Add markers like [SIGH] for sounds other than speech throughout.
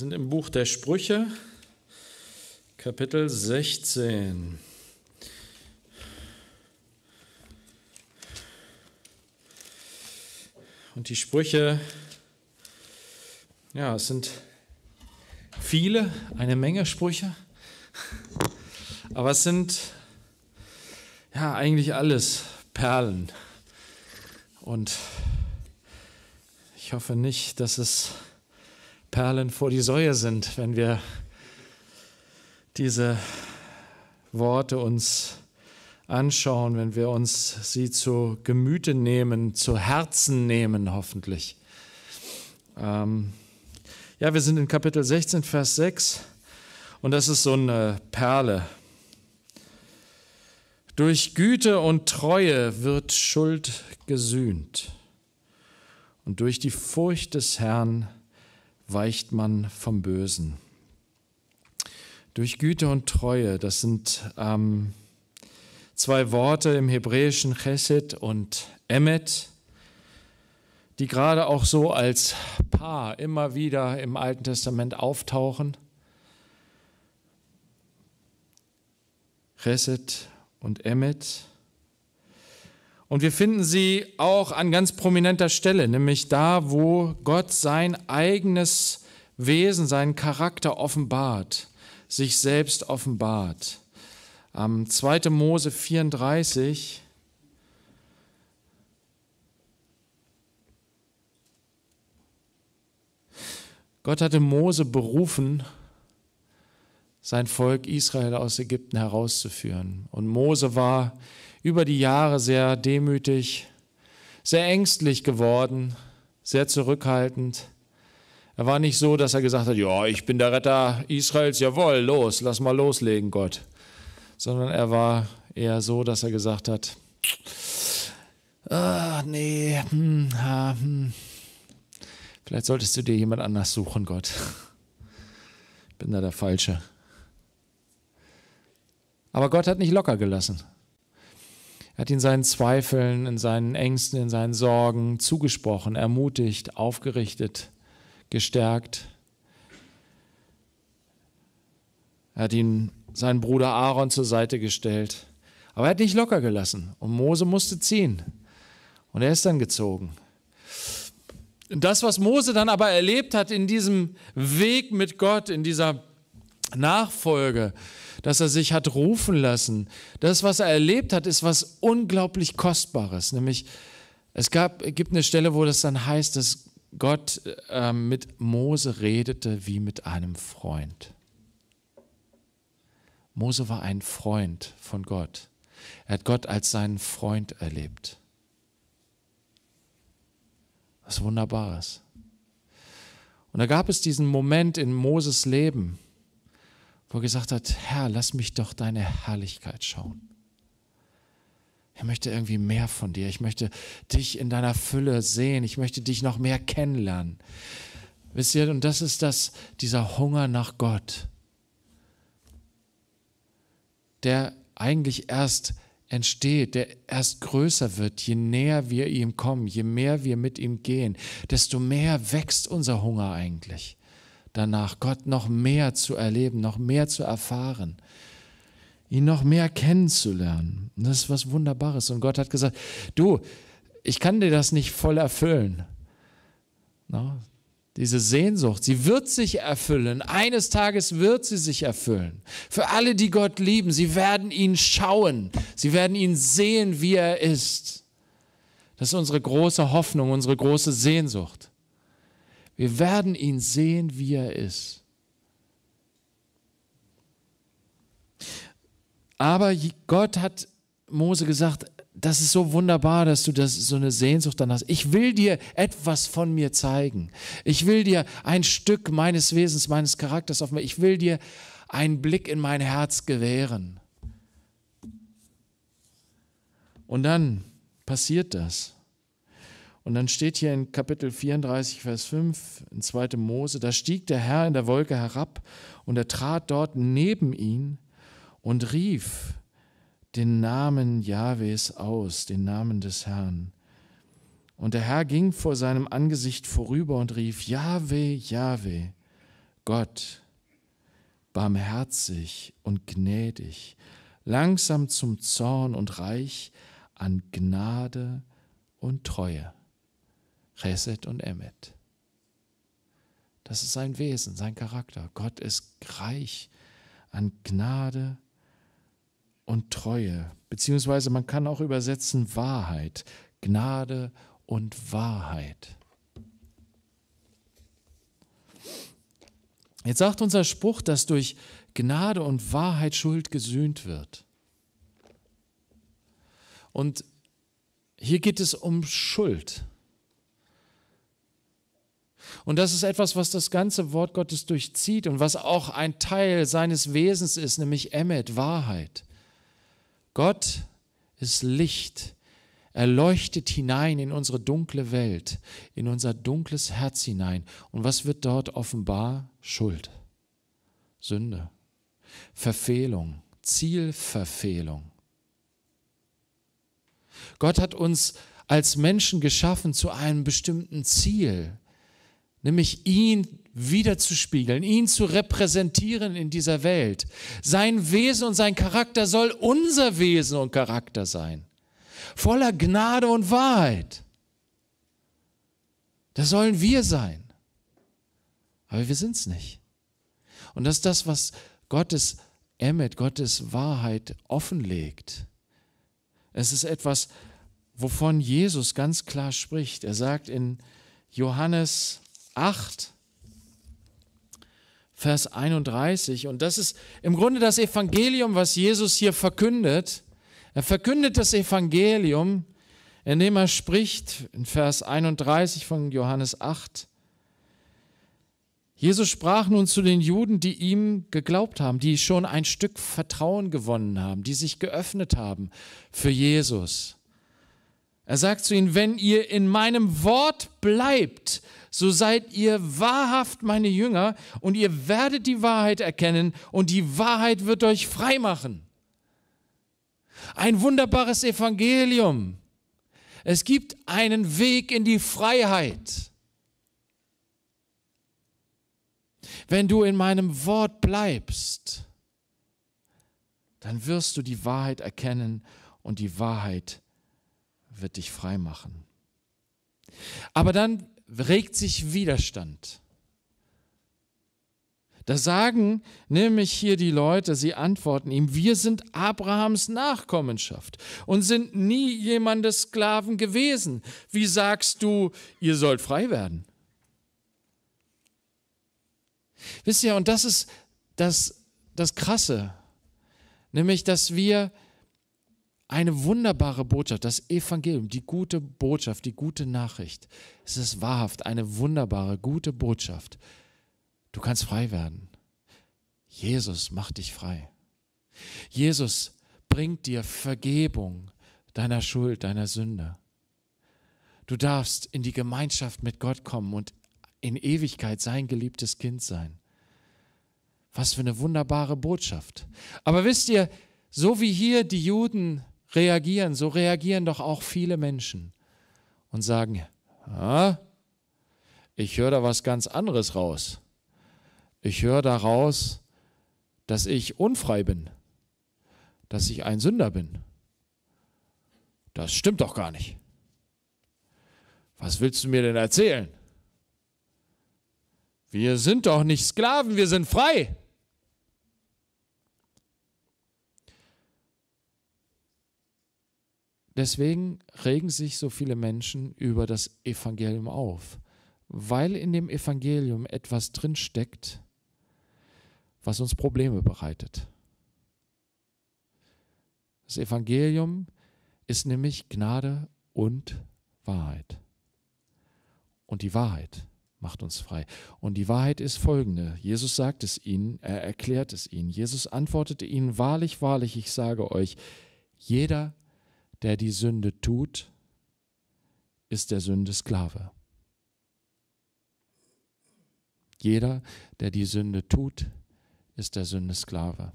sind im Buch der Sprüche, Kapitel 16. Und die Sprüche, ja, es sind viele, eine Menge Sprüche, aber es sind ja eigentlich alles Perlen. Und ich hoffe nicht, dass es Perlen vor die Säue sind, wenn wir diese Worte uns anschauen, wenn wir uns sie zu Gemüte nehmen, zu Herzen nehmen, hoffentlich. Ähm ja, wir sind in Kapitel 16, Vers 6 und das ist so eine Perle. Durch Güte und Treue wird Schuld gesühnt und durch die Furcht des Herrn weicht man vom Bösen. Durch Güte und Treue, das sind ähm, zwei Worte im hebräischen Chesed und Emmet, die gerade auch so als Paar immer wieder im Alten Testament auftauchen. Chesed und Emmet. Und wir finden sie auch an ganz prominenter Stelle, nämlich da, wo Gott sein eigenes Wesen, seinen Charakter offenbart, sich selbst offenbart. Am 2. Mose 34. Gott hatte Mose berufen, sein Volk Israel aus Ägypten herauszuführen. Und Mose war über die Jahre sehr demütig, sehr ängstlich geworden, sehr zurückhaltend. Er war nicht so, dass er gesagt hat, ja, ich bin der Retter Israels, jawohl, los, lass mal loslegen, Gott. Sondern er war eher so, dass er gesagt hat, ah, nee, hm, ah, hm. vielleicht solltest du dir jemand anders suchen, Gott. Ich bin da der Falsche. Aber Gott hat nicht locker gelassen. Er hat ihn seinen Zweifeln, in seinen Ängsten, in seinen Sorgen zugesprochen, ermutigt, aufgerichtet, gestärkt. Er hat ihn, seinen Bruder Aaron zur Seite gestellt. Aber er hat nicht locker gelassen und Mose musste ziehen. Und er ist dann gezogen. Das, was Mose dann aber erlebt hat in diesem Weg mit Gott, in dieser Nachfolge, dass er sich hat rufen lassen. Das, was er erlebt hat, ist was unglaublich Kostbares. Nämlich, es gab, gibt eine Stelle, wo das dann heißt, dass Gott äh, mit Mose redete wie mit einem Freund. Mose war ein Freund von Gott. Er hat Gott als seinen Freund erlebt. Was Wunderbares. Und da gab es diesen Moment in Moses Leben, wo er gesagt hat, Herr, lass mich doch deine Herrlichkeit schauen. Ich möchte irgendwie mehr von dir. Ich möchte dich in deiner Fülle sehen. Ich möchte dich noch mehr kennenlernen. Wisst ihr, und das ist das, dieser Hunger nach Gott, der eigentlich erst entsteht, der erst größer wird, je näher wir ihm kommen, je mehr wir mit ihm gehen, desto mehr wächst unser Hunger eigentlich danach, Gott noch mehr zu erleben, noch mehr zu erfahren, ihn noch mehr kennenzulernen. das ist was Wunderbares. Und Gott hat gesagt, du, ich kann dir das nicht voll erfüllen. No? Diese Sehnsucht, sie wird sich erfüllen. Eines Tages wird sie sich erfüllen. Für alle, die Gott lieben, sie werden ihn schauen. Sie werden ihn sehen, wie er ist. Das ist unsere große Hoffnung, unsere große Sehnsucht. Wir werden ihn sehen, wie er ist. Aber Gott hat Mose gesagt, das ist so wunderbar, dass du das, so eine Sehnsucht dann hast. Ich will dir etwas von mir zeigen. Ich will dir ein Stück meines Wesens, meines Charakters auf mir. Ich will dir einen Blick in mein Herz gewähren. Und dann passiert das. Und dann steht hier in Kapitel 34, Vers 5, in 2. Mose, da stieg der Herr in der Wolke herab und er trat dort neben ihn und rief den Namen Jahwes aus, den Namen des Herrn. Und der Herr ging vor seinem Angesicht vorüber und rief, Jahwe, Jahwe, Gott, barmherzig und gnädig, langsam zum Zorn und reich an Gnade und Treue. Chesed und Emmet. Das ist sein Wesen, sein Charakter. Gott ist reich an Gnade und Treue. Beziehungsweise man kann auch übersetzen Wahrheit. Gnade und Wahrheit. Jetzt sagt unser Spruch, dass durch Gnade und Wahrheit Schuld gesühnt wird. Und hier geht es um Schuld. Und das ist etwas, was das ganze Wort Gottes durchzieht und was auch ein Teil seines Wesens ist, nämlich Emmet, Wahrheit. Gott ist Licht. Er leuchtet hinein in unsere dunkle Welt, in unser dunkles Herz hinein. Und was wird dort offenbar? Schuld, Sünde, Verfehlung, Zielverfehlung. Gott hat uns als Menschen geschaffen zu einem bestimmten Ziel, nämlich ihn wiederzuspiegeln, ihn zu repräsentieren in dieser Welt. Sein Wesen und sein Charakter soll unser Wesen und Charakter sein, voller Gnade und Wahrheit. Das sollen wir sein. Aber wir sind es nicht. Und das ist das, was Gottes Emmet, Gottes Wahrheit offenlegt. Es ist etwas, wovon Jesus ganz klar spricht. Er sagt in Johannes 8, Vers 31. Und das ist im Grunde das Evangelium, was Jesus hier verkündet. Er verkündet das Evangelium, indem er spricht in Vers 31 von Johannes 8. Jesus sprach nun zu den Juden, die ihm geglaubt haben, die schon ein Stück Vertrauen gewonnen haben, die sich geöffnet haben für Jesus. Er sagt zu ihnen, wenn ihr in meinem Wort bleibt, so seid ihr wahrhaft meine Jünger und ihr werdet die Wahrheit erkennen und die Wahrheit wird euch frei machen. Ein wunderbares Evangelium. Es gibt einen Weg in die Freiheit. Wenn du in meinem Wort bleibst, dann wirst du die Wahrheit erkennen und die Wahrheit wird dich frei machen. Aber dann regt sich Widerstand. Da sagen nämlich hier die Leute, sie antworten ihm, wir sind Abrahams Nachkommenschaft und sind nie jemandes Sklaven gewesen. Wie sagst du, ihr sollt frei werden? Wisst ihr, und das ist das, das Krasse, nämlich dass wir eine wunderbare Botschaft, das Evangelium, die gute Botschaft, die gute Nachricht. Es ist wahrhaft eine wunderbare, gute Botschaft. Du kannst frei werden. Jesus macht dich frei. Jesus bringt dir Vergebung deiner Schuld, deiner Sünde. Du darfst in die Gemeinschaft mit Gott kommen und in Ewigkeit sein geliebtes Kind sein. Was für eine wunderbare Botschaft. Aber wisst ihr, so wie hier die Juden reagieren, so reagieren doch auch viele Menschen und sagen, ah, ich höre da was ganz anderes raus. Ich höre da raus, dass ich unfrei bin, dass ich ein Sünder bin. Das stimmt doch gar nicht. Was willst du mir denn erzählen? Wir sind doch nicht Sklaven, wir sind frei. Deswegen regen sich so viele Menschen über das Evangelium auf, weil in dem Evangelium etwas drinsteckt, was uns Probleme bereitet. Das Evangelium ist nämlich Gnade und Wahrheit. Und die Wahrheit macht uns frei. Und die Wahrheit ist folgende. Jesus sagt es ihnen, er erklärt es ihnen. Jesus antwortete ihnen, wahrlich, wahrlich, ich sage euch, jeder der die Sünde tut, ist der Sünde Sklave. Jeder, der die Sünde tut, ist der Sünde Sklave.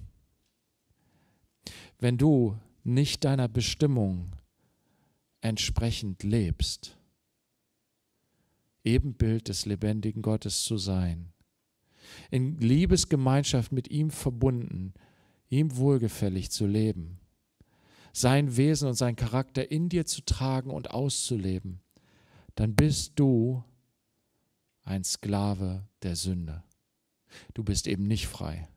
Wenn du nicht deiner Bestimmung entsprechend lebst, Ebenbild des lebendigen Gottes zu sein, in Liebesgemeinschaft mit ihm verbunden, ihm wohlgefällig zu leben, sein Wesen und sein Charakter in dir zu tragen und auszuleben, dann bist du ein Sklave der Sünde. Du bist eben nicht frei.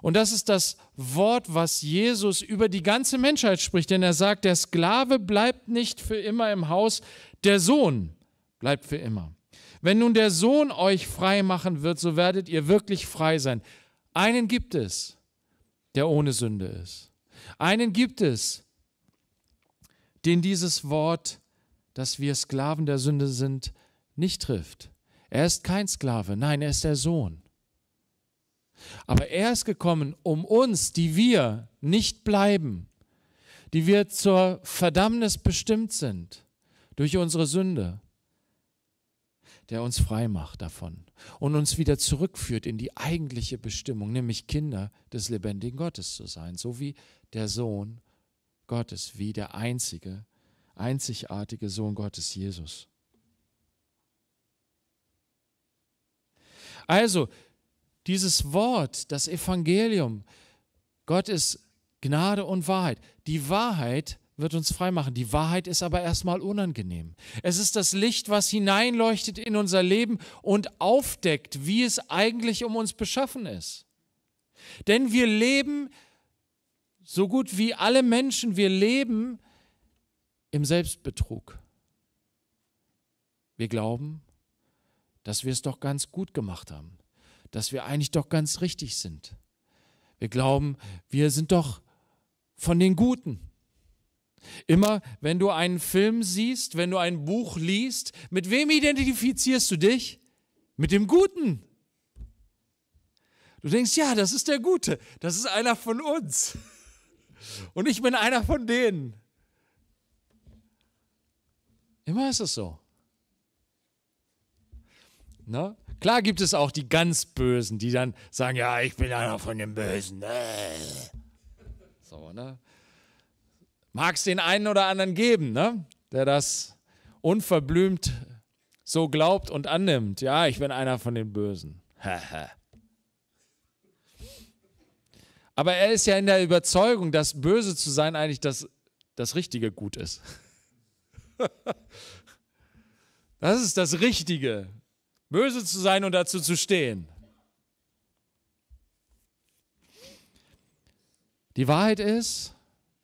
Und das ist das Wort, was Jesus über die ganze Menschheit spricht, denn er sagt, der Sklave bleibt nicht für immer im Haus, der Sohn bleibt für immer. Wenn nun der Sohn euch frei machen wird, so werdet ihr wirklich frei sein. Einen gibt es, der ohne Sünde ist. Einen gibt es, den dieses Wort, dass wir Sklaven der Sünde sind, nicht trifft. Er ist kein Sklave, nein, er ist der Sohn. Aber er ist gekommen, um uns, die wir nicht bleiben, die wir zur Verdammnis bestimmt sind durch unsere Sünde, der uns frei macht davon und uns wieder zurückführt in die eigentliche Bestimmung, nämlich Kinder des lebendigen Gottes zu sein, so wie der Sohn Gottes, wie der einzige, einzigartige Sohn Gottes, Jesus. Also, dieses Wort, das Evangelium, Gott ist Gnade und Wahrheit. Die Wahrheit ist, wird uns freimachen. Die Wahrheit ist aber erstmal unangenehm. Es ist das Licht, was hineinleuchtet in unser Leben und aufdeckt, wie es eigentlich um uns beschaffen ist. Denn wir leben, so gut wie alle Menschen, wir leben im Selbstbetrug. Wir glauben, dass wir es doch ganz gut gemacht haben, dass wir eigentlich doch ganz richtig sind. Wir glauben, wir sind doch von den Guten. Immer wenn du einen Film siehst, wenn du ein Buch liest, mit wem identifizierst du dich? Mit dem Guten. Du denkst, ja, das ist der Gute, das ist einer von uns. Und ich bin einer von denen. Immer ist es so. Na? Klar gibt es auch die ganz Bösen, die dann sagen, ja, ich bin einer von den Bösen. Äh. So, ne? mag es den einen oder anderen geben, ne? der das unverblümt so glaubt und annimmt. Ja, ich bin einer von den Bösen. Aber er ist ja in der Überzeugung, dass böse zu sein eigentlich das, das richtige Gut ist. [LAUGHS] das ist das Richtige, böse zu sein und dazu zu stehen. Die Wahrheit ist,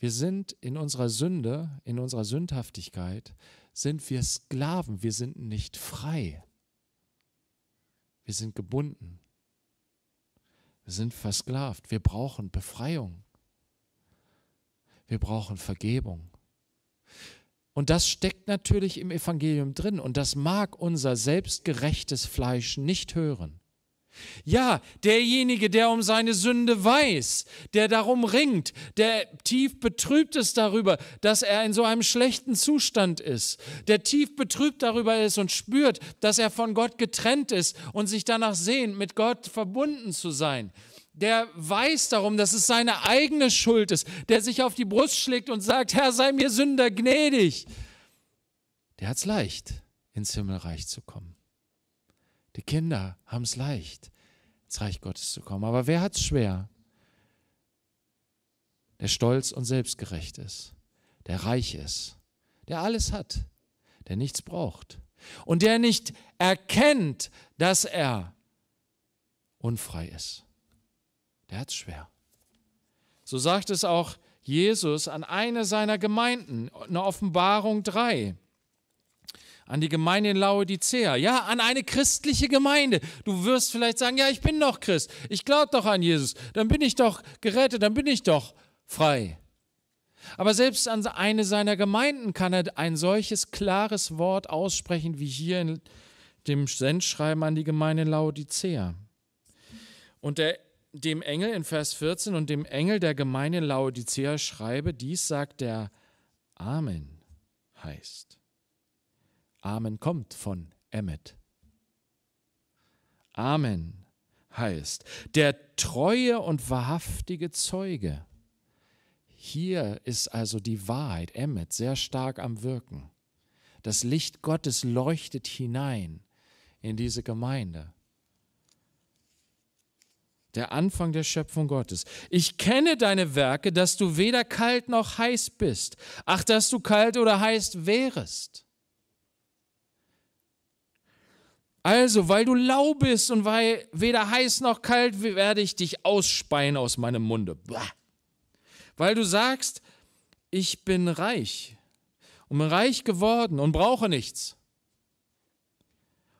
wir sind in unserer Sünde, in unserer Sündhaftigkeit, sind wir Sklaven, wir sind nicht frei. Wir sind gebunden. Wir sind versklavt. Wir brauchen Befreiung. Wir brauchen Vergebung. Und das steckt natürlich im Evangelium drin und das mag unser selbstgerechtes Fleisch nicht hören. Ja, derjenige, der um seine Sünde weiß, der darum ringt, der tief betrübt ist darüber, dass er in so einem schlechten Zustand ist, der tief betrübt darüber ist und spürt, dass er von Gott getrennt ist und sich danach sehnt, mit Gott verbunden zu sein, der weiß darum, dass es seine eigene Schuld ist, der sich auf die Brust schlägt und sagt, Herr, sei mir Sünder gnädig, der hat es leicht, ins Himmelreich zu kommen. Die Kinder haben es leicht, ins Reich Gottes zu kommen. Aber wer hat es schwer? Der stolz und selbstgerecht ist, der reich ist, der alles hat, der nichts braucht und der nicht erkennt, dass er unfrei ist. Der hat es schwer. So sagt es auch Jesus an eine seiner Gemeinden, eine Offenbarung 3 an die Gemeinde in Laodicea, ja, an eine christliche Gemeinde. Du wirst vielleicht sagen, ja, ich bin doch Christ, ich glaube doch an Jesus, dann bin ich doch gerettet, dann bin ich doch frei. Aber selbst an eine seiner Gemeinden kann er ein solches klares Wort aussprechen wie hier in dem Sendschreiben an die Gemeinde Laodicea. Und der, dem Engel in Vers 14 und dem Engel der Gemeinde Laodicea schreibe, dies sagt der Amen heißt. Amen kommt von Emmet. Amen heißt der treue und wahrhaftige Zeuge. Hier ist also die Wahrheit, Emmet, sehr stark am Wirken. Das Licht Gottes leuchtet hinein in diese Gemeinde. Der Anfang der Schöpfung Gottes. Ich kenne deine Werke, dass du weder kalt noch heiß bist. Ach, dass du kalt oder heiß wärest. Also, weil du lau bist und weil weder heiß noch kalt, werde ich dich ausspeien aus meinem Munde. Blah. Weil du sagst, ich bin reich und bin reich geworden und brauche nichts.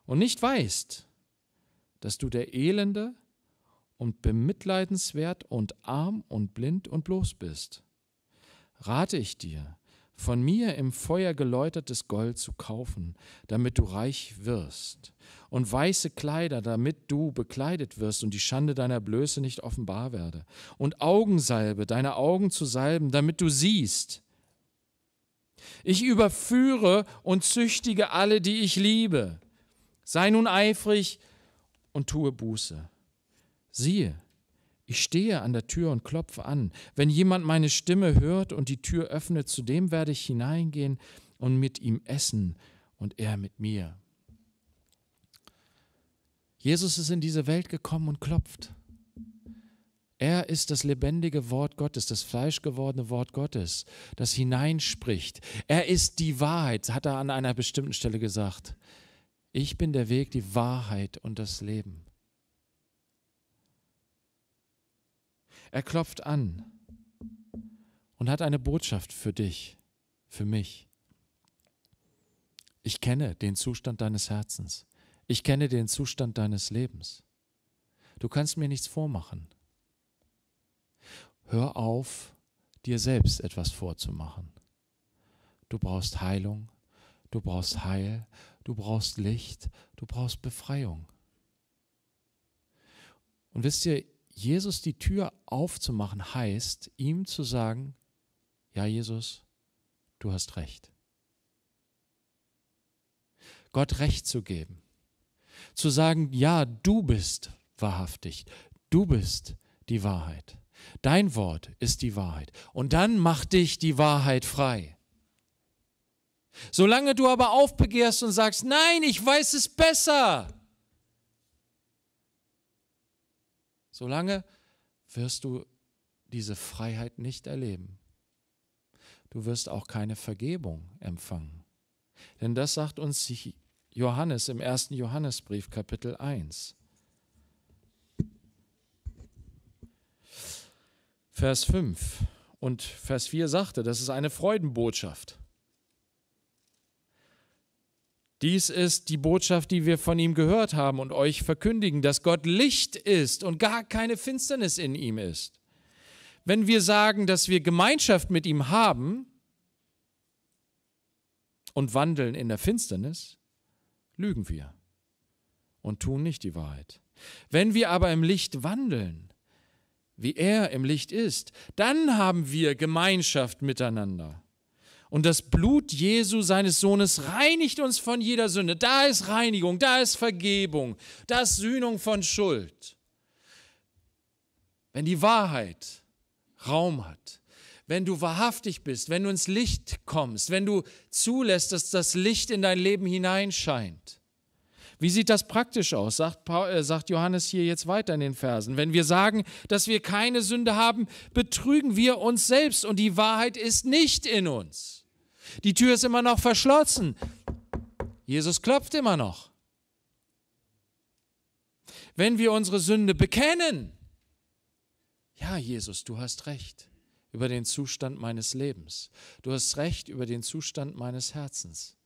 Und nicht weißt, dass du der Elende und bemitleidenswert und arm und blind und bloß bist. Rate ich dir, von mir im Feuer geläutertes Gold zu kaufen, damit du reich wirst, und weiße Kleider, damit du bekleidet wirst und die Schande deiner Blöße nicht offenbar werde, und Augensalbe, deine Augen zu salben, damit du siehst. Ich überführe und züchtige alle, die ich liebe. Sei nun eifrig und tue Buße. Siehe, ich stehe an der Tür und klopfe an. Wenn jemand meine Stimme hört und die Tür öffnet, zu dem werde ich hineingehen und mit ihm essen und er mit mir. Jesus ist in diese Welt gekommen und klopft. Er ist das lebendige Wort Gottes, das fleischgewordene Wort Gottes, das hineinspricht. Er ist die Wahrheit, hat er an einer bestimmten Stelle gesagt. Ich bin der Weg, die Wahrheit und das Leben. Er klopft an und hat eine Botschaft für dich, für mich. Ich kenne den Zustand deines Herzens. Ich kenne den Zustand deines Lebens. Du kannst mir nichts vormachen. Hör auf, dir selbst etwas vorzumachen. Du brauchst Heilung, du brauchst Heil, du brauchst Licht, du brauchst Befreiung. Und wisst ihr, Jesus die Tür aufzumachen heißt, ihm zu sagen, ja Jesus, du hast recht. Gott recht zu geben. Zu sagen, ja, du bist wahrhaftig, du bist die Wahrheit. Dein Wort ist die Wahrheit. Und dann macht dich die Wahrheit frei. Solange du aber aufbegehrst und sagst, nein, ich weiß es besser, Solange wirst du diese Freiheit nicht erleben. Du wirst auch keine Vergebung empfangen. Denn das sagt uns Johannes im ersten Johannesbrief Kapitel 1. Vers 5 und Vers 4 sagte, das ist eine Freudenbotschaft. Dies ist die Botschaft, die wir von ihm gehört haben und euch verkündigen, dass Gott Licht ist und gar keine Finsternis in ihm ist. Wenn wir sagen, dass wir Gemeinschaft mit ihm haben und wandeln in der Finsternis, lügen wir und tun nicht die Wahrheit. Wenn wir aber im Licht wandeln, wie er im Licht ist, dann haben wir Gemeinschaft miteinander. Und das Blut Jesu, seines Sohnes, reinigt uns von jeder Sünde. Da ist Reinigung, da ist Vergebung, da ist Sühnung von Schuld. Wenn die Wahrheit Raum hat, wenn du wahrhaftig bist, wenn du ins Licht kommst, wenn du zulässt, dass das Licht in dein Leben hineinscheint. Wie sieht das praktisch aus, sagt, äh, sagt Johannes hier jetzt weiter in den Versen. Wenn wir sagen, dass wir keine Sünde haben, betrügen wir uns selbst und die Wahrheit ist nicht in uns. Die Tür ist immer noch verschlossen. Jesus klopft immer noch. Wenn wir unsere Sünde bekennen, ja Jesus, du hast recht über den Zustand meines Lebens. Du hast recht über den Zustand meines Herzens.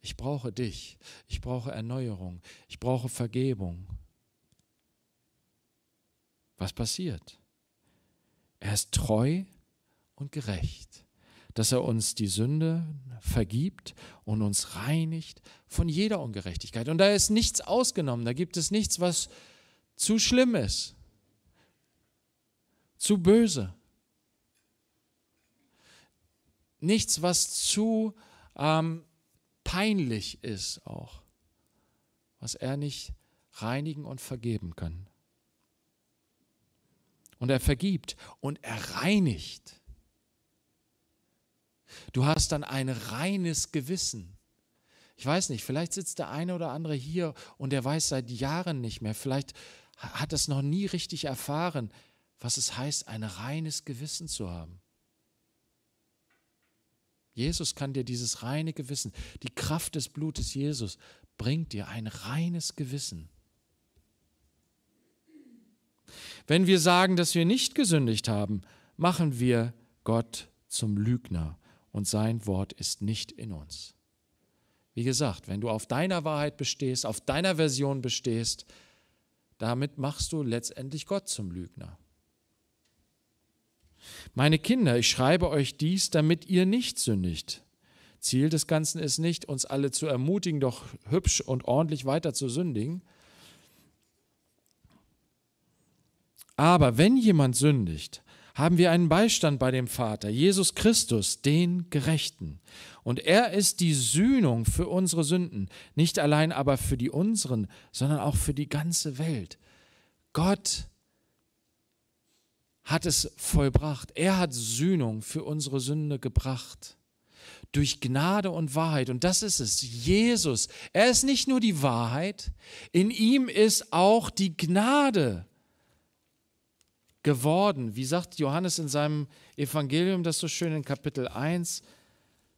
Ich brauche dich. Ich brauche Erneuerung. Ich brauche Vergebung. Was passiert? Er ist treu und gerecht dass er uns die Sünde vergibt und uns reinigt von jeder Ungerechtigkeit. Und da ist nichts ausgenommen, da gibt es nichts, was zu schlimm ist, zu böse, nichts, was zu ähm, peinlich ist auch, was er nicht reinigen und vergeben kann. Und er vergibt und er reinigt. Du hast dann ein reines Gewissen. Ich weiß nicht, vielleicht sitzt der eine oder andere hier und der weiß seit Jahren nicht mehr, vielleicht hat es noch nie richtig erfahren, was es heißt, ein reines Gewissen zu haben. Jesus kann dir dieses reine Gewissen, die Kraft des Blutes Jesus bringt dir ein reines Gewissen. Wenn wir sagen, dass wir nicht gesündigt haben, machen wir Gott zum Lügner und sein Wort ist nicht in uns. Wie gesagt, wenn du auf deiner Wahrheit bestehst, auf deiner Version bestehst, damit machst du letztendlich Gott zum Lügner. Meine Kinder, ich schreibe euch dies, damit ihr nicht sündigt. Ziel des Ganzen ist nicht, uns alle zu ermutigen, doch hübsch und ordentlich weiter zu sündigen. Aber wenn jemand sündigt, haben wir einen Beistand bei dem Vater, Jesus Christus, den Gerechten. Und er ist die Sühnung für unsere Sünden, nicht allein aber für die unseren, sondern auch für die ganze Welt. Gott hat es vollbracht. Er hat Sühnung für unsere Sünde gebracht. Durch Gnade und Wahrheit. Und das ist es. Jesus. Er ist nicht nur die Wahrheit. In ihm ist auch die Gnade geworden. Wie sagt Johannes in seinem Evangelium das so schön in Kapitel 1,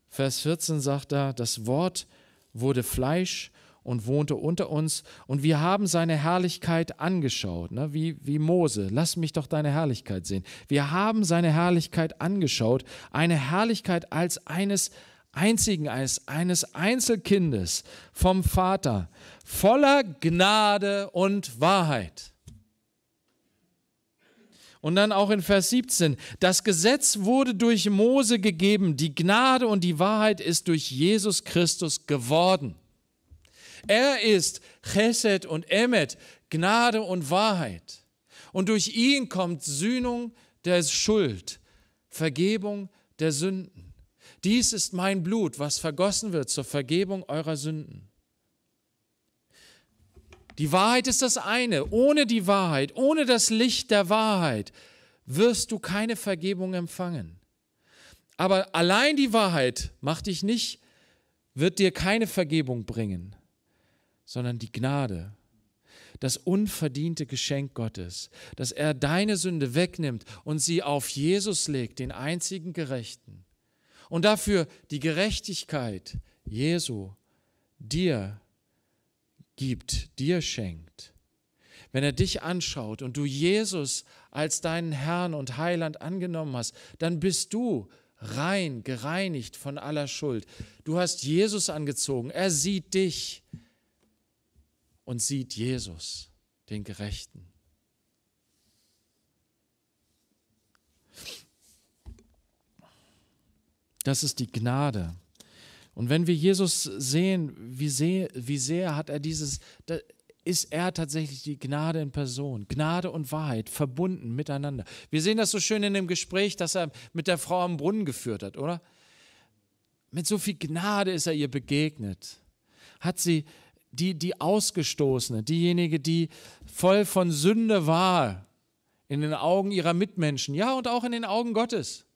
Vers 14 sagt er, das Wort wurde Fleisch und wohnte unter uns und wir haben seine Herrlichkeit angeschaut, ne? wie, wie Mose, lass mich doch deine Herrlichkeit sehen. Wir haben seine Herrlichkeit angeschaut, eine Herrlichkeit als eines einzigen, als eines Einzelkindes vom Vater, voller Gnade und Wahrheit. Und dann auch in Vers 17, das Gesetz wurde durch Mose gegeben, die Gnade und die Wahrheit ist durch Jesus Christus geworden. Er ist Chesed und Emmet, Gnade und Wahrheit. Und durch ihn kommt Sühnung der Schuld, Vergebung der Sünden. Dies ist mein Blut, was vergossen wird zur Vergebung eurer Sünden. Die Wahrheit ist das eine. Ohne die Wahrheit, ohne das Licht der Wahrheit wirst du keine Vergebung empfangen. Aber allein die Wahrheit macht dich nicht, wird dir keine Vergebung bringen, sondern die Gnade, das unverdiente Geschenk Gottes, dass er deine Sünde wegnimmt und sie auf Jesus legt, den einzigen Gerechten. Und dafür die Gerechtigkeit Jesu dir gibt, dir schenkt, wenn er dich anschaut und du Jesus als deinen Herrn und Heiland angenommen hast, dann bist du rein, gereinigt von aller Schuld. Du hast Jesus angezogen, er sieht dich und sieht Jesus, den Gerechten. Das ist die Gnade. Und wenn wir Jesus sehen, wie sehr, wie sehr hat er dieses, ist er tatsächlich die Gnade in Person, Gnade und Wahrheit verbunden miteinander. Wir sehen das so schön in dem Gespräch, das er mit der Frau am Brunnen geführt hat, oder? Mit so viel Gnade ist er ihr begegnet. Hat sie die, die Ausgestoßene, diejenige, die voll von Sünde war, in den Augen ihrer Mitmenschen, ja und auch in den Augen Gottes,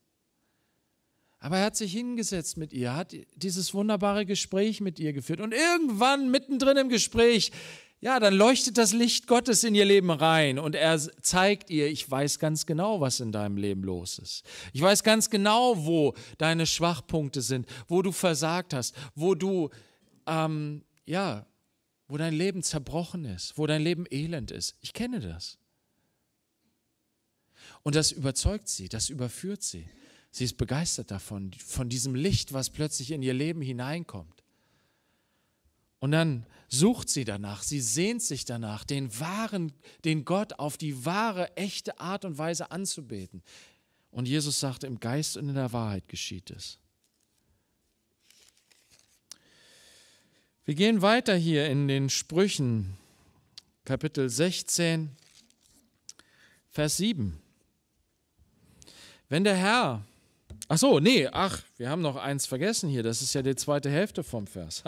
aber er hat sich hingesetzt mit ihr, hat dieses wunderbare Gespräch mit ihr geführt. Und irgendwann mittendrin im Gespräch, ja, dann leuchtet das Licht Gottes in ihr Leben rein und er zeigt ihr, ich weiß ganz genau, was in deinem Leben los ist. Ich weiß ganz genau, wo deine Schwachpunkte sind, wo du versagt hast, wo du, ähm, ja, wo dein Leben zerbrochen ist, wo dein Leben elend ist. Ich kenne das. Und das überzeugt sie, das überführt sie. Sie ist begeistert davon, von diesem Licht, was plötzlich in ihr Leben hineinkommt. Und dann sucht sie danach, sie sehnt sich danach, den wahren, den Gott auf die wahre, echte Art und Weise anzubeten. Und Jesus sagt, im Geist und in der Wahrheit geschieht es. Wir gehen weiter hier in den Sprüchen, Kapitel 16, Vers 7. Wenn der Herr Ach so, nee, ach, wir haben noch eins vergessen hier. Das ist ja die zweite Hälfte vom Vers.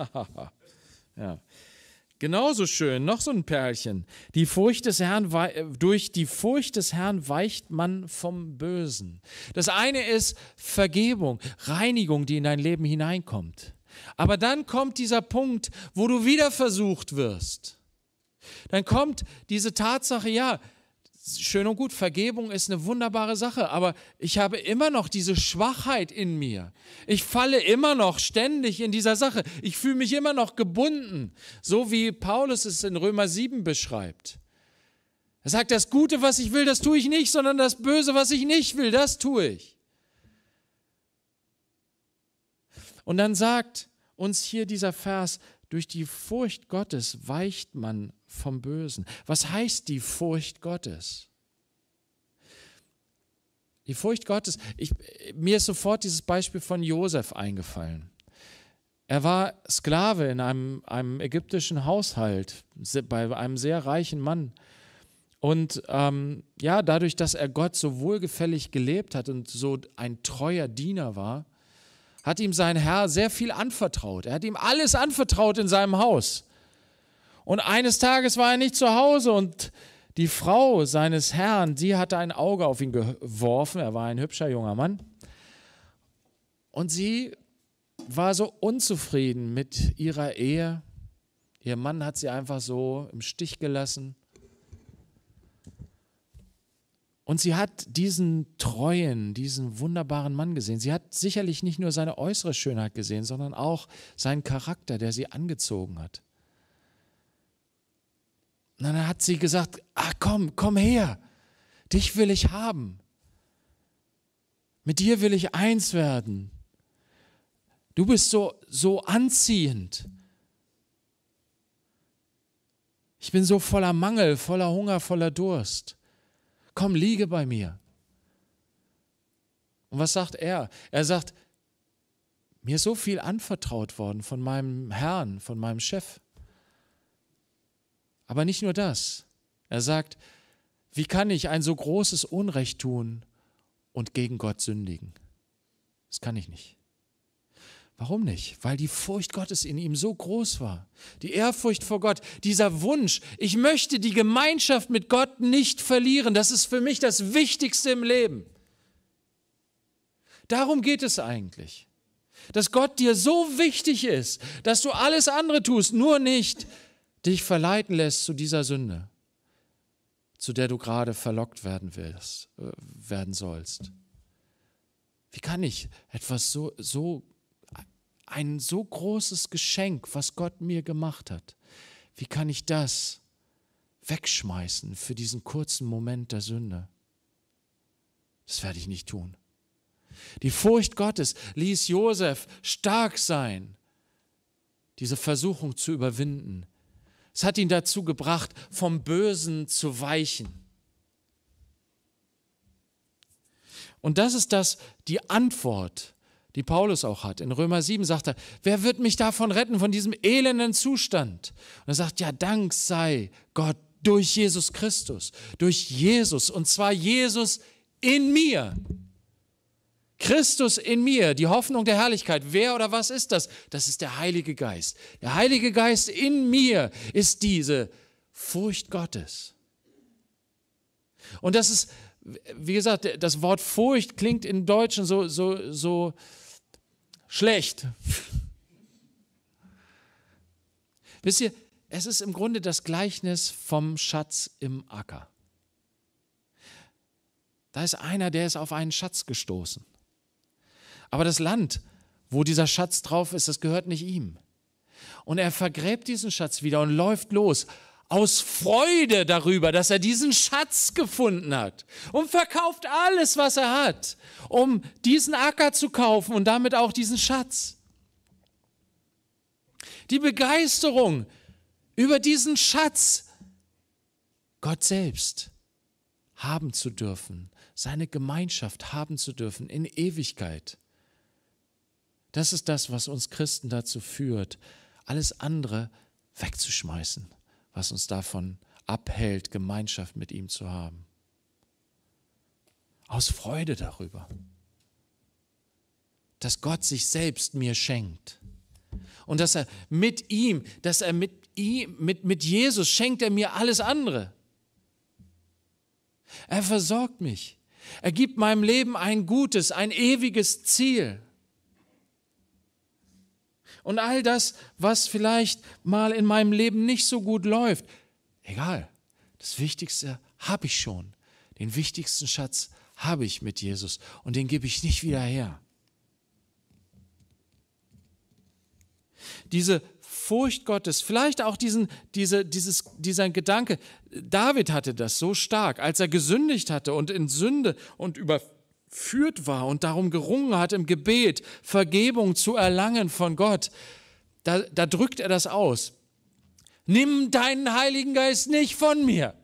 [LAUGHS] ja. Genauso schön, noch so ein Perlchen. Die Furcht des Herrn, äh, durch die Furcht des Herrn weicht man vom Bösen. Das eine ist Vergebung, Reinigung, die in dein Leben hineinkommt. Aber dann kommt dieser Punkt, wo du wieder versucht wirst. Dann kommt diese Tatsache, ja, schön und gut, Vergebung ist eine wunderbare Sache, aber ich habe immer noch diese Schwachheit in mir. Ich falle immer noch ständig in dieser Sache. Ich fühle mich immer noch gebunden, so wie Paulus es in Römer 7 beschreibt. Er sagt, das Gute, was ich will, das tue ich nicht, sondern das Böse, was ich nicht will, das tue ich. Und dann sagt uns hier dieser Vers, durch die Furcht Gottes weicht man vom Bösen. Was heißt die Furcht Gottes? Die Furcht Gottes, ich, mir ist sofort dieses Beispiel von Josef eingefallen. Er war Sklave in einem, einem ägyptischen Haushalt bei einem sehr reichen Mann. Und ähm, ja, dadurch, dass er Gott so wohlgefällig gelebt hat und so ein treuer Diener war, hat ihm sein Herr sehr viel anvertraut. Er hat ihm alles anvertraut in seinem Haus. Und eines Tages war er nicht zu Hause und die Frau seines Herrn, die hatte ein Auge auf ihn geworfen. Er war ein hübscher junger Mann. Und sie war so unzufrieden mit ihrer Ehe. Ihr Mann hat sie einfach so im Stich gelassen. Und sie hat diesen treuen, diesen wunderbaren Mann gesehen. Sie hat sicherlich nicht nur seine äußere Schönheit gesehen, sondern auch seinen Charakter, der sie angezogen hat. Und dann hat sie gesagt, ach komm, komm her, dich will ich haben. Mit dir will ich eins werden. Du bist so, so anziehend. Ich bin so voller Mangel, voller Hunger, voller Durst. Komm, liege bei mir. Und was sagt er? Er sagt, mir ist so viel anvertraut worden von meinem Herrn, von meinem Chef. Aber nicht nur das. Er sagt, wie kann ich ein so großes Unrecht tun und gegen Gott sündigen? Das kann ich nicht. Warum nicht? Weil die Furcht Gottes in ihm so groß war. Die Ehrfurcht vor Gott, dieser Wunsch, ich möchte die Gemeinschaft mit Gott nicht verlieren. Das ist für mich das Wichtigste im Leben. Darum geht es eigentlich. Dass Gott dir so wichtig ist, dass du alles andere tust, nur nicht dich verleiten lässt zu dieser Sünde, zu der du gerade verlockt werden wirst, äh, werden sollst. Wie kann ich etwas so, so, ein so großes Geschenk, was Gott mir gemacht hat, wie kann ich das wegschmeißen für diesen kurzen Moment der Sünde? Das werde ich nicht tun. Die Furcht Gottes ließ Josef stark sein, diese Versuchung zu überwinden, es hat ihn dazu gebracht, vom Bösen zu weichen. Und das ist das, die Antwort, die Paulus auch hat. In Römer 7 sagt er, wer wird mich davon retten, von diesem elenden Zustand? Und er sagt, ja, Dank sei Gott durch Jesus Christus, durch Jesus, und zwar Jesus in mir. Christus in mir, die Hoffnung der Herrlichkeit. Wer oder was ist das? Das ist der Heilige Geist. Der Heilige Geist in mir ist diese Furcht Gottes. Und das ist, wie gesagt, das Wort Furcht klingt in Deutschen so, so, so schlecht. [LAUGHS] Wisst ihr, es ist im Grunde das Gleichnis vom Schatz im Acker. Da ist einer, der ist auf einen Schatz gestoßen. Aber das Land, wo dieser Schatz drauf ist, das gehört nicht ihm. Und er vergräbt diesen Schatz wieder und läuft los aus Freude darüber, dass er diesen Schatz gefunden hat und verkauft alles, was er hat, um diesen Acker zu kaufen und damit auch diesen Schatz. Die Begeisterung über diesen Schatz, Gott selbst haben zu dürfen, seine Gemeinschaft haben zu dürfen in Ewigkeit. Das ist das, was uns Christen dazu führt, alles andere wegzuschmeißen, was uns davon abhält, Gemeinschaft mit ihm zu haben. Aus Freude darüber, dass Gott sich selbst mir schenkt und dass er mit ihm, dass er mit ihm, mit, mit Jesus schenkt er mir alles andere. Er versorgt mich. Er gibt meinem Leben ein gutes, ein ewiges Ziel und all das, was vielleicht mal in meinem Leben nicht so gut läuft. Egal, das Wichtigste habe ich schon. Den wichtigsten Schatz habe ich mit Jesus und den gebe ich nicht wieder her. Diese Furcht Gottes, vielleicht auch diesen, diese, dieses, dieser Gedanke, David hatte das so stark, als er gesündigt hatte und in Sünde und über führt war und darum gerungen hat, im Gebet Vergebung zu erlangen von Gott, da, da drückt er das aus. Nimm deinen Heiligen Geist nicht von mir.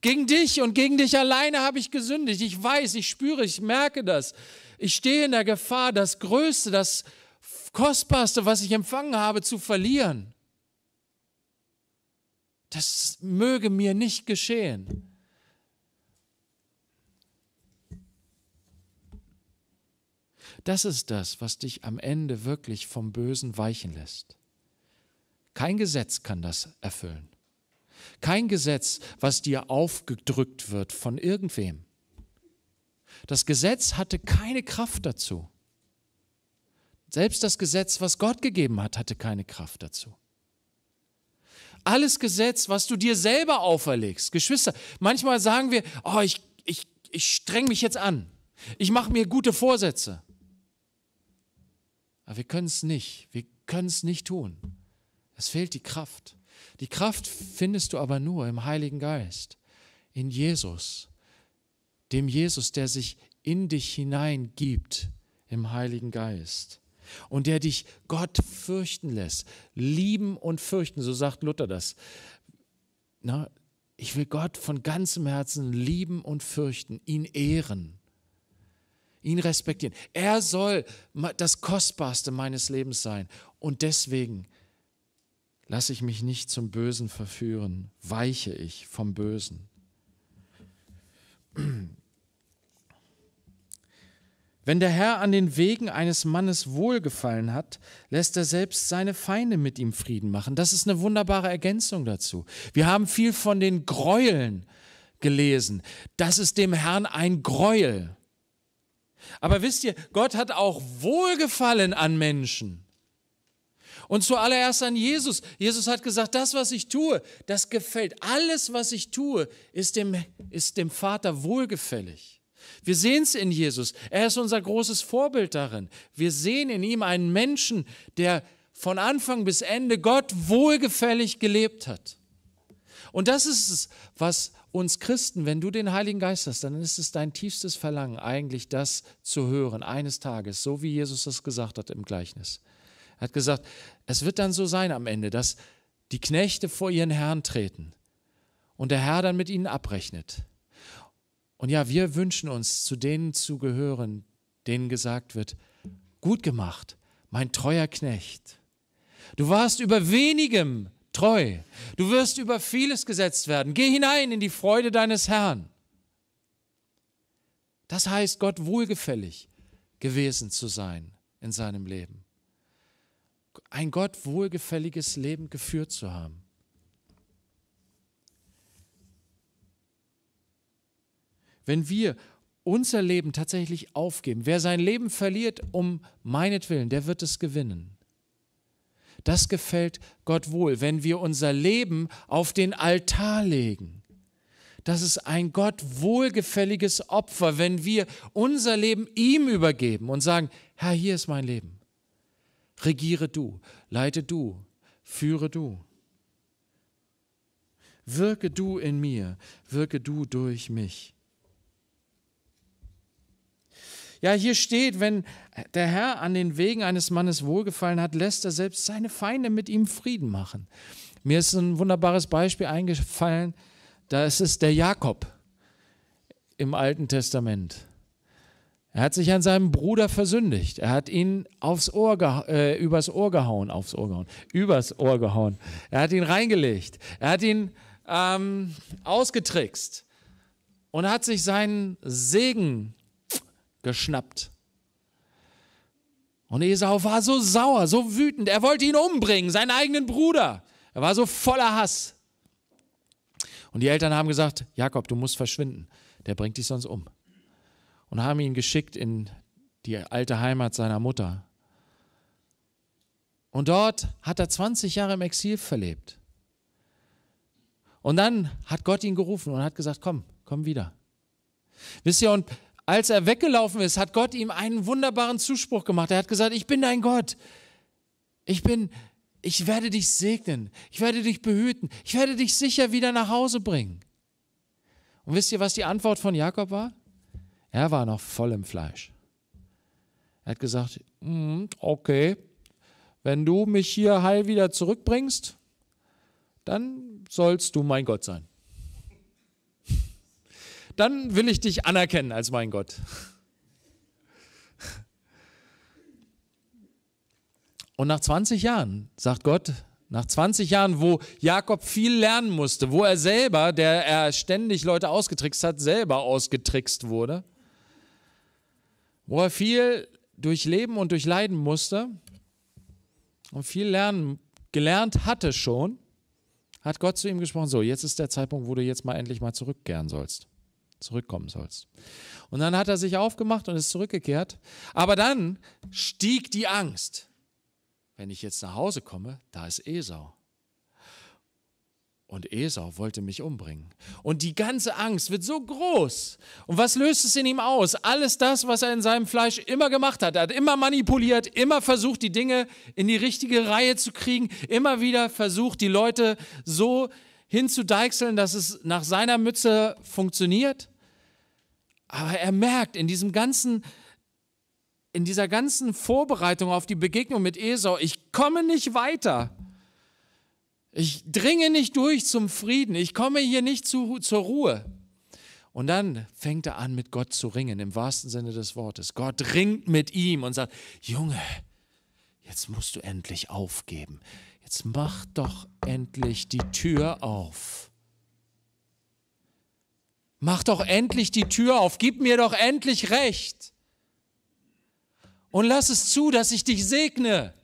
Gegen dich und gegen dich alleine habe ich gesündigt. Ich weiß, ich spüre, ich merke das. Ich stehe in der Gefahr, das Größte, das Kostbarste, was ich empfangen habe, zu verlieren. Das möge mir nicht geschehen. Das ist das, was dich am Ende wirklich vom Bösen weichen lässt. Kein Gesetz kann das erfüllen. Kein Gesetz, was dir aufgedrückt wird von irgendwem. Das Gesetz hatte keine Kraft dazu. Selbst das Gesetz, was Gott gegeben hat, hatte keine Kraft dazu. Alles Gesetz, was du dir selber auferlegst, Geschwister, manchmal sagen wir, oh, ich, ich, ich streng mich jetzt an. Ich mache mir gute Vorsätze. Aber wir können es nicht. Wir können es nicht tun. Es fehlt die Kraft. Die Kraft findest du aber nur im Heiligen Geist, in Jesus, dem Jesus, der sich in dich hineingibt, im Heiligen Geist. Und der dich Gott fürchten lässt, lieben und fürchten, so sagt Luther das. Na, ich will Gott von ganzem Herzen lieben und fürchten, ihn ehren ihn respektieren. Er soll das Kostbarste meines Lebens sein. Und deswegen lasse ich mich nicht zum Bösen verführen, weiche ich vom Bösen. Wenn der Herr an den Wegen eines Mannes Wohlgefallen hat, lässt er selbst seine Feinde mit ihm Frieden machen. Das ist eine wunderbare Ergänzung dazu. Wir haben viel von den Gräueln gelesen. Das ist dem Herrn ein Gräuel. Aber wisst ihr, Gott hat auch Wohlgefallen an Menschen. Und zuallererst an Jesus. Jesus hat gesagt, das, was ich tue, das gefällt. Alles, was ich tue, ist dem, ist dem Vater wohlgefällig. Wir sehen es in Jesus. Er ist unser großes Vorbild darin. Wir sehen in ihm einen Menschen, der von Anfang bis Ende Gott wohlgefällig gelebt hat. Und das ist es, was uns Christen, wenn du den Heiligen Geist hast, dann ist es dein tiefstes Verlangen, eigentlich das zu hören, eines Tages, so wie Jesus das gesagt hat im Gleichnis. Er hat gesagt, es wird dann so sein am Ende, dass die Knechte vor ihren Herrn treten und der Herr dann mit ihnen abrechnet. Und ja, wir wünschen uns, zu denen zu gehören, denen gesagt wird, gut gemacht, mein treuer Knecht. Du warst über wenigem treu. Du wirst über vieles gesetzt werden. Geh hinein in die Freude deines Herrn. Das heißt, Gott wohlgefällig gewesen zu sein in seinem Leben. Ein Gott wohlgefälliges Leben geführt zu haben. Wenn wir unser Leben tatsächlich aufgeben, wer sein Leben verliert um meinetwillen, der wird es gewinnen. Das gefällt Gott wohl, wenn wir unser Leben auf den Altar legen. Das ist ein Gott wohlgefälliges Opfer, wenn wir unser Leben ihm übergeben und sagen, Herr, hier ist mein Leben. Regiere du, leite du, führe du. Wirke du in mir, wirke du durch mich. Ja, hier steht, wenn der Herr an den Wegen eines Mannes wohlgefallen hat, lässt er selbst seine Feinde mit ihm Frieden machen. Mir ist ein wunderbares Beispiel eingefallen, da ist es der Jakob im Alten Testament. Er hat sich an seinem Bruder versündigt. Er hat ihn aufs Ohr äh, übers Ohr gehauen, aufs Ohr gehauen, übers Ohr gehauen. Er hat ihn reingelegt. Er hat ihn ähm, ausgetrickst und hat sich seinen Segen geschnappt. Und Esau war so sauer, so wütend. Er wollte ihn umbringen, seinen eigenen Bruder. Er war so voller Hass. Und die Eltern haben gesagt, Jakob, du musst verschwinden. Der bringt dich sonst um. Und haben ihn geschickt in die alte Heimat seiner Mutter. Und dort hat er 20 Jahre im Exil verlebt. Und dann hat Gott ihn gerufen und hat gesagt, komm, komm wieder. Wisst ihr, und als er weggelaufen ist, hat Gott ihm einen wunderbaren Zuspruch gemacht. Er hat gesagt, ich bin dein Gott. Ich bin, ich werde dich segnen. Ich werde dich behüten. Ich werde dich sicher wieder nach Hause bringen. Und wisst ihr, was die Antwort von Jakob war? Er war noch voll im Fleisch. Er hat gesagt, mm, okay, wenn du mich hier heil wieder zurückbringst, dann sollst du mein Gott sein dann will ich dich anerkennen als mein Gott. Und nach 20 Jahren sagt Gott, nach 20 Jahren, wo Jakob viel lernen musste, wo er selber, der er ständig Leute ausgetrickst hat, selber ausgetrickst wurde, wo er viel durchleben und durchleiden musste und viel lernen, gelernt hatte schon, hat Gott zu ihm gesprochen, so, jetzt ist der Zeitpunkt, wo du jetzt mal endlich mal zurückkehren sollst zurückkommen sollst. Und dann hat er sich aufgemacht und ist zurückgekehrt. Aber dann stieg die Angst. Wenn ich jetzt nach Hause komme, da ist Esau. Und Esau wollte mich umbringen. Und die ganze Angst wird so groß. Und was löst es in ihm aus? Alles das, was er in seinem Fleisch immer gemacht hat. Er hat immer manipuliert, immer versucht, die Dinge in die richtige Reihe zu kriegen, immer wieder versucht, die Leute so zu hinzudeichseln, dass es nach seiner Mütze funktioniert. Aber er merkt in diesem ganzen, in dieser ganzen Vorbereitung auf die Begegnung mit Esau, ich komme nicht weiter. Ich dringe nicht durch zum Frieden. Ich komme hier nicht zu, zur Ruhe. Und dann fängt er an, mit Gott zu ringen, im wahrsten Sinne des Wortes. Gott ringt mit ihm und sagt, Junge, jetzt musst du endlich aufgeben. Jetzt mach doch endlich die Tür auf. Mach doch endlich die Tür auf, gib mir doch endlich Recht. Und lass es zu, dass ich dich segne,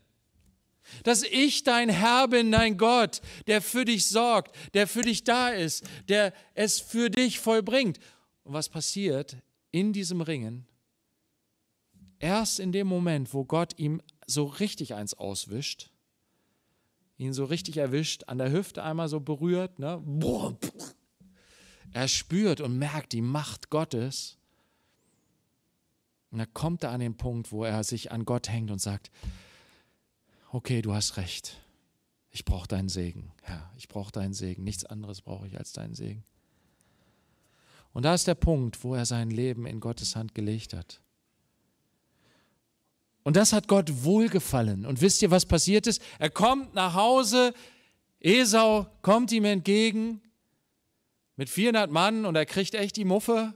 dass ich dein Herr bin, dein Gott, der für dich sorgt, der für dich da ist, der es für dich vollbringt. Und was passiert in diesem Ringen? Erst in dem Moment, wo Gott ihm so richtig eins auswischt, ihn so richtig erwischt, an der Hüfte einmal so berührt. Ne? Er spürt und merkt die Macht Gottes. Und dann kommt er an den Punkt, wo er sich an Gott hängt und sagt, okay, du hast recht. Ich brauche deinen Segen, Herr. Ich brauche deinen Segen. Nichts anderes brauche ich als deinen Segen. Und da ist der Punkt, wo er sein Leben in Gottes Hand gelegt hat. Und das hat Gott wohlgefallen. Und wisst ihr, was passiert ist? Er kommt nach Hause, Esau kommt ihm entgegen mit 400 Mann und er kriegt echt die Muffe.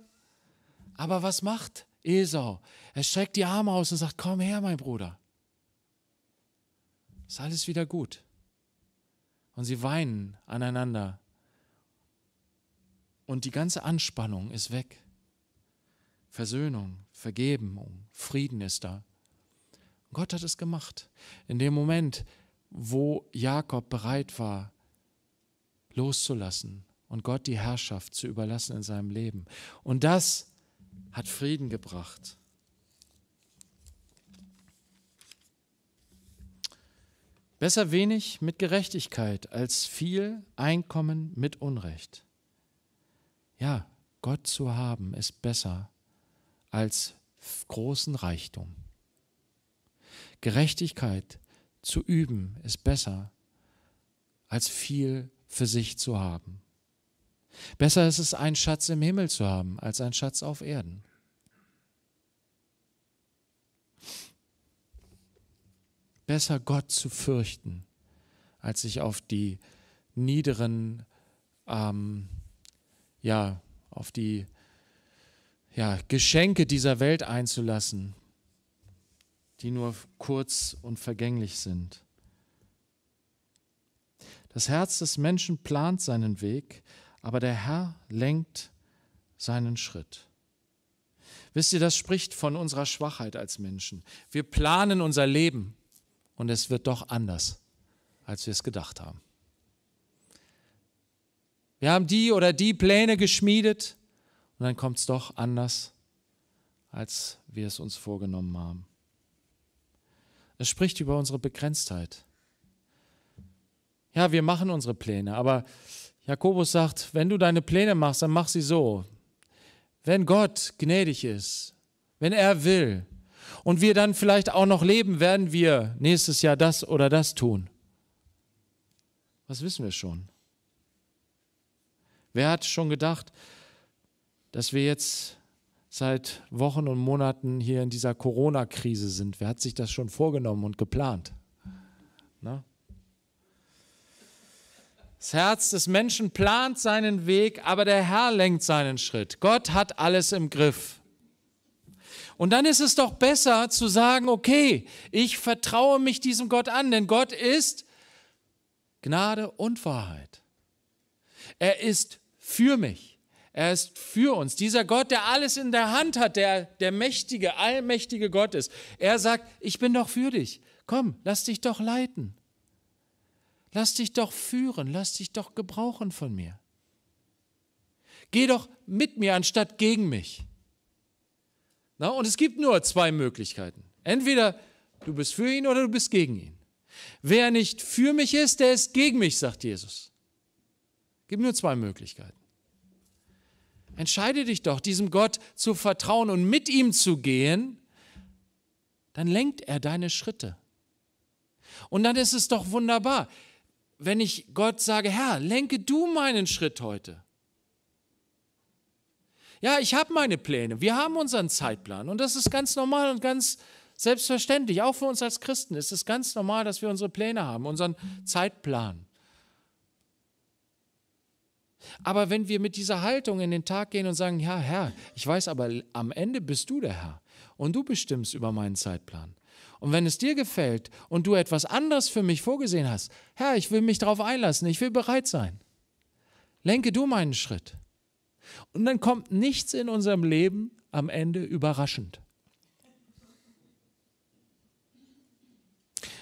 Aber was macht Esau? Er streckt die Arme aus und sagt, komm her, mein Bruder. Ist alles wieder gut. Und sie weinen aneinander. Und die ganze Anspannung ist weg. Versöhnung, Vergebung, Frieden ist da. Gott hat es gemacht. In dem Moment, wo Jakob bereit war, loszulassen und Gott die Herrschaft zu überlassen in seinem Leben. Und das hat Frieden gebracht. Besser wenig mit Gerechtigkeit als viel Einkommen mit Unrecht. Ja, Gott zu haben ist besser als großen Reichtum. Gerechtigkeit zu üben ist besser, als viel für sich zu haben. Besser ist es, einen Schatz im Himmel zu haben, als einen Schatz auf Erden. Besser Gott zu fürchten, als sich auf die niederen, ähm, ja, auf die ja, Geschenke dieser Welt einzulassen, die nur kurz und vergänglich sind. Das Herz des Menschen plant seinen Weg, aber der Herr lenkt seinen Schritt. Wisst ihr, das spricht von unserer Schwachheit als Menschen. Wir planen unser Leben und es wird doch anders, als wir es gedacht haben. Wir haben die oder die Pläne geschmiedet und dann kommt es doch anders, als wir es uns vorgenommen haben. Es spricht über unsere Begrenztheit. Ja, wir machen unsere Pläne, aber Jakobus sagt, wenn du deine Pläne machst, dann mach sie so. Wenn Gott gnädig ist, wenn er will und wir dann vielleicht auch noch leben, werden wir nächstes Jahr das oder das tun. Was wissen wir schon? Wer hat schon gedacht, dass wir jetzt seit Wochen und Monaten hier in dieser Corona-Krise sind. Wer hat sich das schon vorgenommen und geplant? Na? Das Herz des Menschen plant seinen Weg, aber der Herr lenkt seinen Schritt. Gott hat alles im Griff. Und dann ist es doch besser zu sagen, okay, ich vertraue mich diesem Gott an, denn Gott ist Gnade und Wahrheit. Er ist für mich. Er ist für uns. Dieser Gott, der alles in der Hand hat, der, der mächtige, allmächtige Gott ist. Er sagt, ich bin doch für dich. Komm, lass dich doch leiten. Lass dich doch führen, lass dich doch gebrauchen von mir. Geh doch mit mir anstatt gegen mich. Na, und es gibt nur zwei Möglichkeiten. Entweder du bist für ihn oder du bist gegen ihn. Wer nicht für mich ist, der ist gegen mich, sagt Jesus. Es gibt nur zwei Möglichkeiten. Entscheide dich doch, diesem Gott zu vertrauen und mit ihm zu gehen, dann lenkt er deine Schritte. Und dann ist es doch wunderbar, wenn ich Gott sage, Herr, lenke du meinen Schritt heute. Ja, ich habe meine Pläne, wir haben unseren Zeitplan und das ist ganz normal und ganz selbstverständlich. Auch für uns als Christen ist es ganz normal, dass wir unsere Pläne haben, unseren Zeitplan. Aber wenn wir mit dieser Haltung in den Tag gehen und sagen, ja, Herr, ich weiß aber, am Ende bist du der Herr und du bestimmst über meinen Zeitplan. Und wenn es dir gefällt und du etwas anderes für mich vorgesehen hast, Herr, ich will mich darauf einlassen, ich will bereit sein. Lenke du meinen Schritt. Und dann kommt nichts in unserem Leben am Ende überraschend.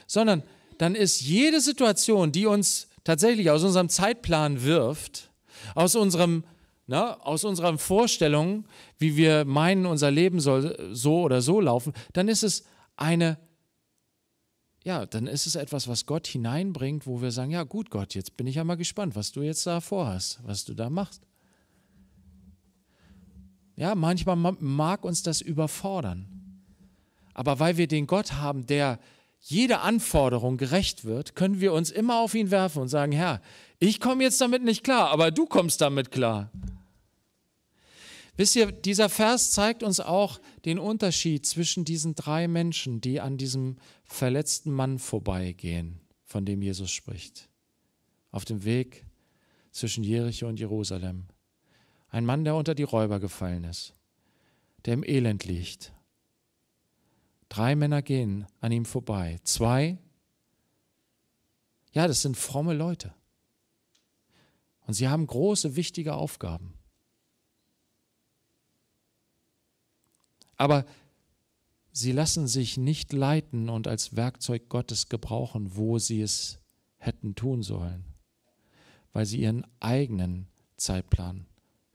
Sondern dann ist jede Situation, die uns tatsächlich aus unserem Zeitplan wirft, aus unserem na, ne, aus unseren Vorstellungen, wie wir meinen, unser Leben soll so oder so laufen, dann ist es eine, ja, dann ist es etwas, was Gott hineinbringt, wo wir sagen, ja gut, Gott, jetzt bin ich ja mal gespannt, was du jetzt da vorhast, was du da machst. Ja, manchmal mag uns das überfordern. Aber weil wir den Gott haben, der jede Anforderung gerecht wird, können wir uns immer auf ihn werfen und sagen, Herr, ich komme jetzt damit nicht klar, aber du kommst damit klar. Wisst ihr, dieser Vers zeigt uns auch den Unterschied zwischen diesen drei Menschen, die an diesem verletzten Mann vorbeigehen, von dem Jesus spricht, auf dem Weg zwischen Jericho und Jerusalem. Ein Mann, der unter die Räuber gefallen ist, der im Elend liegt. Drei Männer gehen an ihm vorbei. Zwei, ja, das sind fromme Leute. Und sie haben große, wichtige Aufgaben. Aber sie lassen sich nicht leiten und als Werkzeug Gottes gebrauchen, wo sie es hätten tun sollen, weil sie ihren eigenen Zeitplan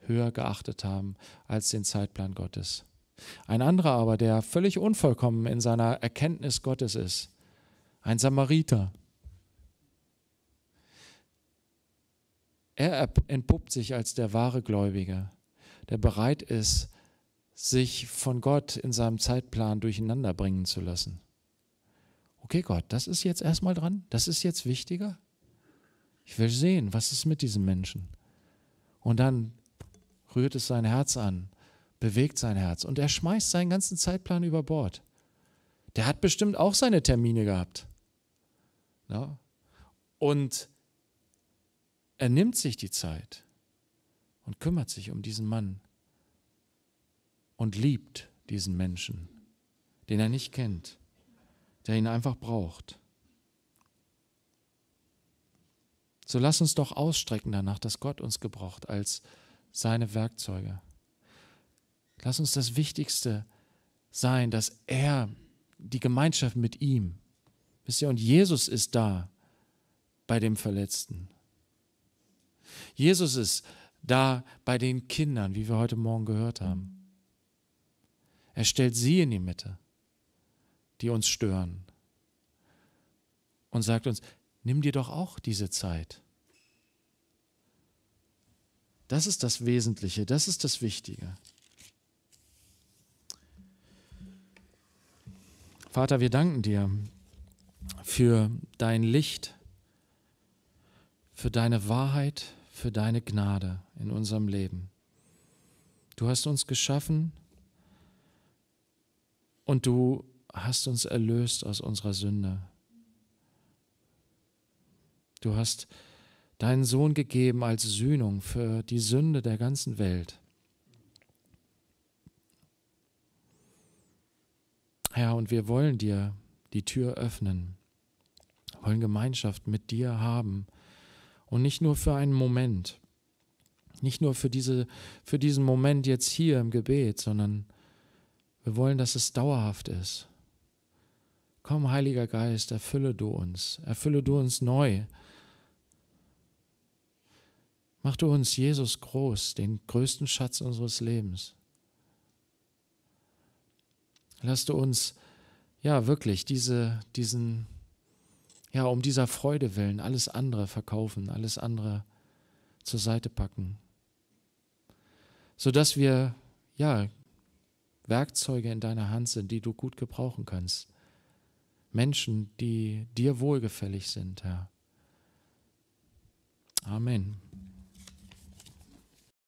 höher geachtet haben als den Zeitplan Gottes. Ein anderer aber, der völlig unvollkommen in seiner Erkenntnis Gottes ist, ein Samariter, Er entpuppt sich als der wahre Gläubige, der bereit ist, sich von Gott in seinem Zeitplan durcheinander bringen zu lassen. Okay, Gott, das ist jetzt erstmal dran, das ist jetzt wichtiger. Ich will sehen, was ist mit diesem Menschen. Und dann rührt es sein Herz an, bewegt sein Herz und er schmeißt seinen ganzen Zeitplan über Bord. Der hat bestimmt auch seine Termine gehabt. Ja? Und er nimmt sich die Zeit und kümmert sich um diesen Mann und liebt diesen Menschen, den er nicht kennt, der ihn einfach braucht. So lass uns doch ausstrecken danach, dass Gott uns gebraucht als seine Werkzeuge. Lass uns das Wichtigste sein, dass er, die Gemeinschaft mit ihm, wisst ihr, und Jesus ist da bei dem Verletzten. Jesus ist da bei den Kindern, wie wir heute Morgen gehört haben. Er stellt sie in die Mitte, die uns stören. Und sagt uns, nimm dir doch auch diese Zeit. Das ist das Wesentliche, das ist das Wichtige. Vater, wir danken dir für dein Licht, für deine Wahrheit für deine Gnade in unserem Leben. Du hast uns geschaffen und du hast uns erlöst aus unserer Sünde. Du hast deinen Sohn gegeben als Sühnung für die Sünde der ganzen Welt. Herr, und wir wollen dir die Tür öffnen, wollen Gemeinschaft mit dir haben und nicht nur für einen Moment, nicht nur für, diese, für diesen Moment jetzt hier im Gebet, sondern wir wollen, dass es dauerhaft ist. Komm, Heiliger Geist, erfülle du uns, erfülle du uns neu. Mach du uns Jesus groß, den größten Schatz unseres Lebens. Lass du uns ja wirklich diese, diesen ja, um dieser Freude willen alles andere verkaufen, alles andere zur Seite packen, sodass wir, ja, Werkzeuge in deiner Hand sind, die du gut gebrauchen kannst. Menschen, die dir wohlgefällig sind, Herr. Amen.